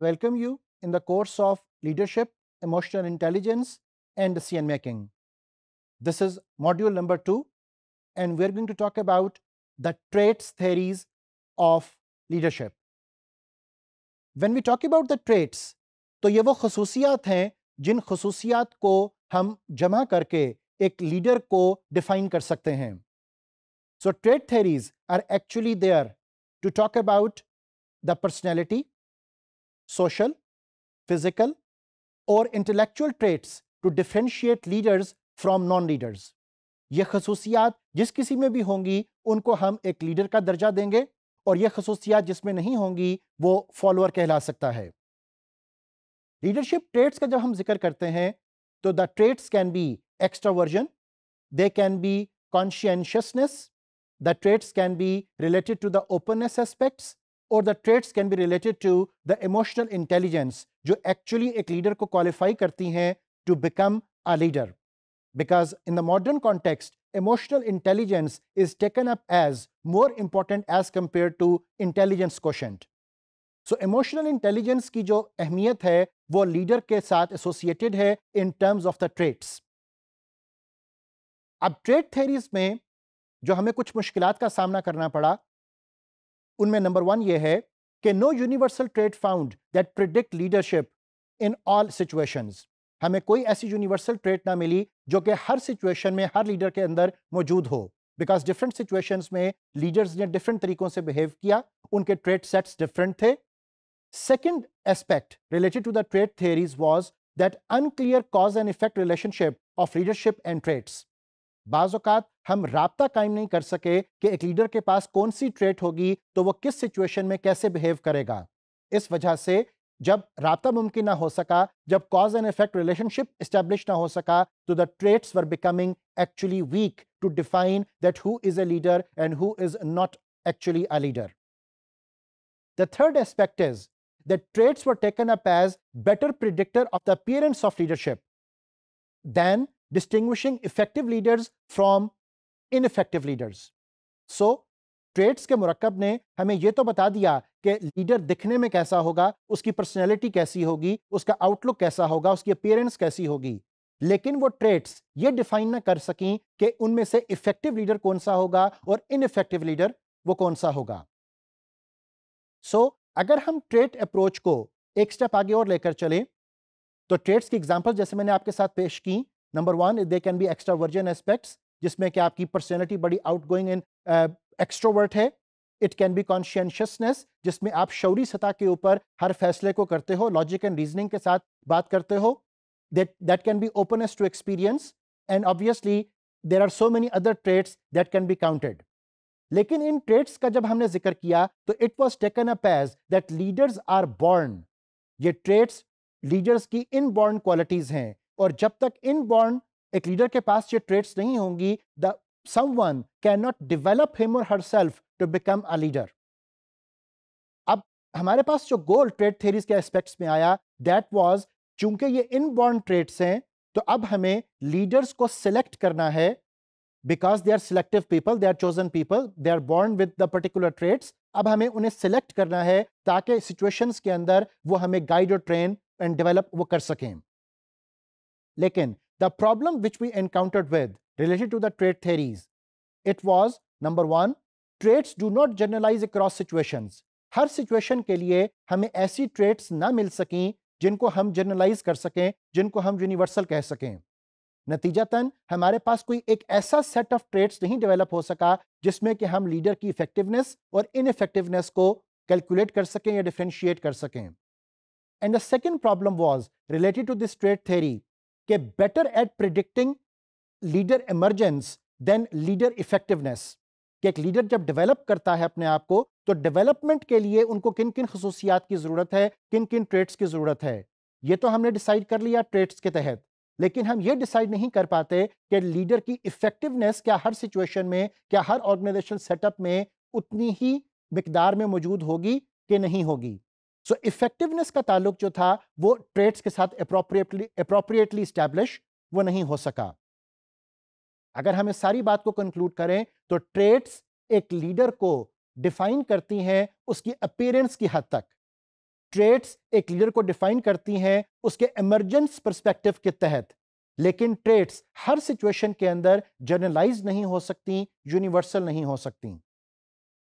welcome you in the course of Leadership, Emotional Intelligence and decision Making. This is module number 2 and we are going to talk about the traits theories of leadership. When we talk about the traits, to ye wo khususiyat hain jin khususiyat ko hum jama karke ek leader ko define kar sakte hain so trait theories are actually there to talk about the personality social, physical, और intellectual traits to differentiate leaders from non leaders ये खसूसियात जिस किसी में भी होंगी उनको हम एक लीडर का दर्जा देंगे और ये खसूसियात जिसमें नहीं होंगी वो फॉलोअर कहला सकता है लीडरशिप ट्रेड्स का जब हम जिक्र करते हैं तो the traits can be extraversion they can be conscientiousness the traits can be related to the openness aspects और the traits can be related to the emotional intelligence जो एक्चुअली एक लीडर को क्वालिफाई करती हैं to become a leader because in the modern context emotional intelligence is taken up as more important as compared to intelligence question so emotional intelligence की जो अहमियत है वो लीडर के साथ एसोसिएटेड है in terms of the traits अब trait theories में जो हमें कुछ मुश्किलात का सामना करना पड़ा उनमें नंबर वन ये है कि no universal trait found that predict leadership in all situations हमें कोई ऐसी यूनिवर्सल ट्रेड ना मिली जो कि हर सिचुएशन में हर लीडर के अंदर मौजूद हो बिकॉज डिफरेंट सिचुएशंस में लीडर्स ने डिफरेंट तरीकों से बिहेव किया उनके ट्रेड सेट्स डिफरेंट थे second aspect related to the trait theories was that unclear cause and effect relationship of leadership and traits बाज़ात हम रबता कायम नहीं कर सके कि एक लीडर के पास कौन सी ट्रेट होगी तो वो किस सिचुएशन में कैसे बिहेव करेगा इस वजह से जब रबता मुमकिन ना हो सका जब cause and effect relationship establish ना हो सका तो the traits were becoming actually weak to define that who is a leader and who is not actually a leader the third aspect is the traits were taken up as better predictor of the appearance of leadership than distinguishing effective leaders from ineffective leaders so traits के मरकब ने हमें यह तो बता दिया कि leader दिखने में कैसा होगा उसकी पर्सनैलिटी कैसी होगी उसका आउटलुक कैसा होगा उसकी अपियरेंस कैसी होगी लेकिन वो ट्रेड्स ये डिफाइन ना कर सकें कि उनमें से इफेक्टिव लीडर कौन सा होगा और इनफेक्टिव लीडर वो कौन सा होगा सो so, अगर हम ट्रेड अप्रोच को एक स्टेप आगे और लेकर चलें तो ट्रेड्स की एग्जाम्पल जैसे मैंने आपके साथ पेश की number one they can be extraversion aspects जिसमें कि आपकी पर्सनैलिटी बड़ी आउट गोइंग इन एक्स्ट्रोवर्ट है इट कैन बी कॉन्शियनशियसनेस जिसमें आप शौरी सतह के ऊपर हर फैसले को करते हो लॉजिक एंड रीजनिंग के साथ बात करते हो that that can be openness to experience and obviously there are so many other traits that can be counted लेकिन इन ट्रेड्स का जब हमने जिक्र किया तो it was taken up as that leaders are born ये ट्रेड्स लीडर्स की इन बॉर्न क्वालिटीज हैं और जब तक इन बॉर्न एक लीडर के पास ये ट्रेड्स नहीं होंगी the one cannot develop him और herself to become a leader अब हमारे पास जो गोल ट्रेड थेरीज के एस्पेक्ट्स में आया दैट वॉज चूंकि ये बॉर्न ट्रेड्स हैं तो अब हमें लीडर्स को सिलेक्ट करना है because they are selective people they are chosen people they are born with the particular traits अब हमें उन्हें सिलेक्ट करना है ताकि सिचुएशंस के अंदर वो हमें गाइड और ट्रेन एंड डेवलप वो कर सकें लेकिन the problem which we encountered with related to the trait theories it was number one traits do not generalize across situations हर सिचुएशन के लिए हमें ऐसी ट्रेड्स ना मिल सकें जिनको हम जर्नलाइज कर सकें जिनको हम यूनिवर्सल कह सकें नतीजतन हमारे पास कोई एक ऐसा सेट ऑफ ट्रेड्स नहीं डेवलप हो सका जिसमें कि हम लीडर की इफेक्टिवनेस और इनफेक्टिवनेस को कैलकुलेट कर सकें या डिफ्रेंशिएट कर सकें and the second problem was related to this trait theory कि better at predicting leader emergence than leader effectiveness कि एक लीडर जब डेवलप करता है अपने आप को तो डेवलपमेंट के लिए उनको किन किन खसूसियात की ज़रूरत है किन किन ट्रेड्स की ज़रूरत है ये तो हमने डिसाइड कर लिया ट्रेड्स के तहत लेकिन हम ये डिसाइड नहीं कर पाते कि लीडर की इफ़ेक्टिवनेस क्या हर सिचुएशन में क्या हर ऑर्गेनाइजेशन सेटअप में उतनी ही मकदार में मौजूद होगी कि नहीं होगी सो so, इफेक्टिवनेस का ताल्लुक जो था वो ट्रेड्स के साथ अप्रोप्रिएटली अप्रोप्रिएटली स्टैब्लिश वो नहीं हो सका अगर हम इस सारी बात को कंक्लूड करें तो ट्रेड्स एक लीडर को डिफाइन करती हैं उसकी अपीयरेंस की हद तक ट्रेड्स एक लीडर को डिफाइन करती हैं उसके इमरजेंस परस्पेक्टिव के तहत लेकिन ट्रेड्स हर सिचुएशन के अंदर जर्नलाइज नहीं हो सकती यूनिवर्सल नहीं हो सकती